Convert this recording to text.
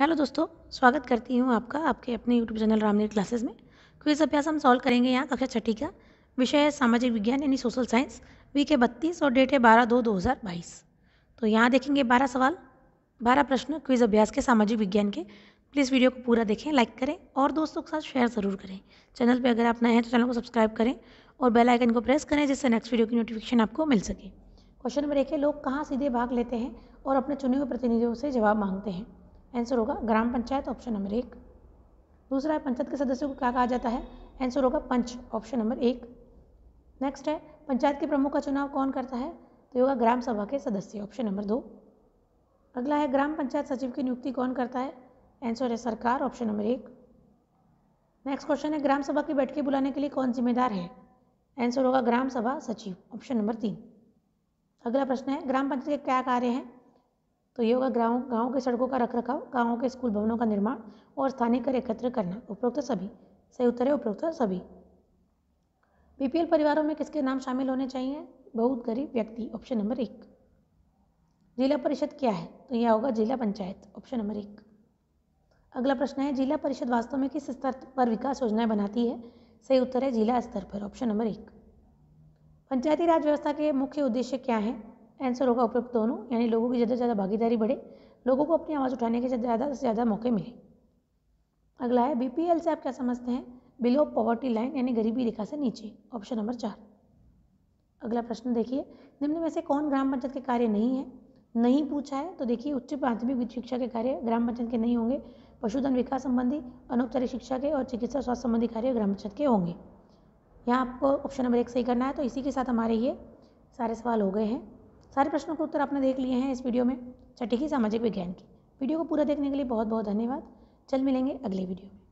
hello दोस्तों स्वागत करती हूँ आपका आपके अपने यूट्यूब चैनल रामनीत क्लासेस में क्विज अभ्यास हम सॉल्व करेंगे यहाँ कक्षा छठी का विषय है सामाजिक विज्ञान यानी सोशल साइंस वीक है बत्तीस और डेट है बारह दो दो हज़ार बाईस तो यहाँ देखेंगे बारह सवाल बारह प्रश्न क्विज अभ्यास के सामाजिक विज्ञान के प्लीज़ वीडियो को पूरा देखें लाइक करें और दोस्तों के साथ शेयर ज़रूर करें चैनल पर अगर आप नए हैं तो चैनल को सब्सक्राइब करें और बेल आइकन को प्रेस करें जिससे नेक्स्ट वीडियो की नोटिफिकेशन आपको मिल सके क्वेश्चन नंबर एक है लोग कहाँ सीधे भाग लेते हैं और अपने चुने हुए प्रतिनिधियों से जवाब मांगते हैं आंसर होगा ग्राम पंचायत ऑप्शन नंबर एक दूसरा है पंचायत के सदस्यों को क्या कहा जाता है आंसर होगा पंच ऑप्शन नंबर एक नेक्स्ट है पंचायत के प्रमुख का चुनाव कौन करता है तो होगा ग्राम सभा के सदस्य ऑप्शन नंबर दो अगला है ग्राम पंचायत सचिव की नियुक्ति कौन करता है आंसर है सरकार ऑप्शन नंबर एक नेक्स्ट क्वेश्चन है ग्राम सभा की बैठकें बुलाने के लिए कौन जिम्मेदार है आंसर होगा ग्राम सभा सचिव ऑप्शन नंबर तीन अगला प्रश्न है ग्राम पंचायत के क्या कार्य हैं तो ये होगा गाँव गाँव के सड़कों का रख रखाव गाँव के स्कूल भवनों का निर्माण और स्थानीय कर एकत्र करना उपरोक्त सभी सही उत्तर है उपरोक्त सभी बीपीएल परिवारों में किसके नाम शामिल होने चाहिए बहुत गरीब व्यक्ति ऑप्शन नंबर एक जिला परिषद क्या है तो यह होगा जिला पंचायत ऑप्शन नंबर एक अगला प्रश्न है जिला परिषद वास्तव में किस स्तर पर विकास योजनाएं बनाती है सही उत्तर है जिला स्तर पर ऑप्शन नंबर एक पंचायती राज व्यवस्था के मुख्य उद्देश्य क्या हैं आंसर होगा उपयुक्त दोनों यानी लोगों की ज़्यादा से ज़्यादा भागीदारी बढ़े लोगों को अपनी आवाज़ उठाने के ज़्यादा से ज़्यादा मौके मिले अगला है बी से आप क्या समझते हैं बिलो पॉवर्टी लाइन यानी गरीबी रेखा से नीचे ऑप्शन नंबर चार अगला प्रश्न देखिए निम्न में से कौन ग्राम पंचायत के कार्य नहीं है नहीं पूछा है तो देखिए उच्च प्राथमिक शिक्षा के कार्य ग्राम पंचायत के नहीं होंगे पशुधन विकास संबंधी अनौपचारिक शिक्षा के और चिकित्सा स्वास्थ्य संबंधी कार्य ग्राम पंचायत के होंगे यहाँ आपको ऑप्शन नंबर एक सही करना है तो इसी के साथ हमारे ये सारे सवाल हो गए हैं सारे प्रश्नों के उत्तर आपने देख लिए हैं इस वीडियो में छठी की सामाजिक विज्ञान की वीडियो को पूरा देखने के लिए बहुत बहुत धन्यवाद चल मिलेंगे अगले वीडियो में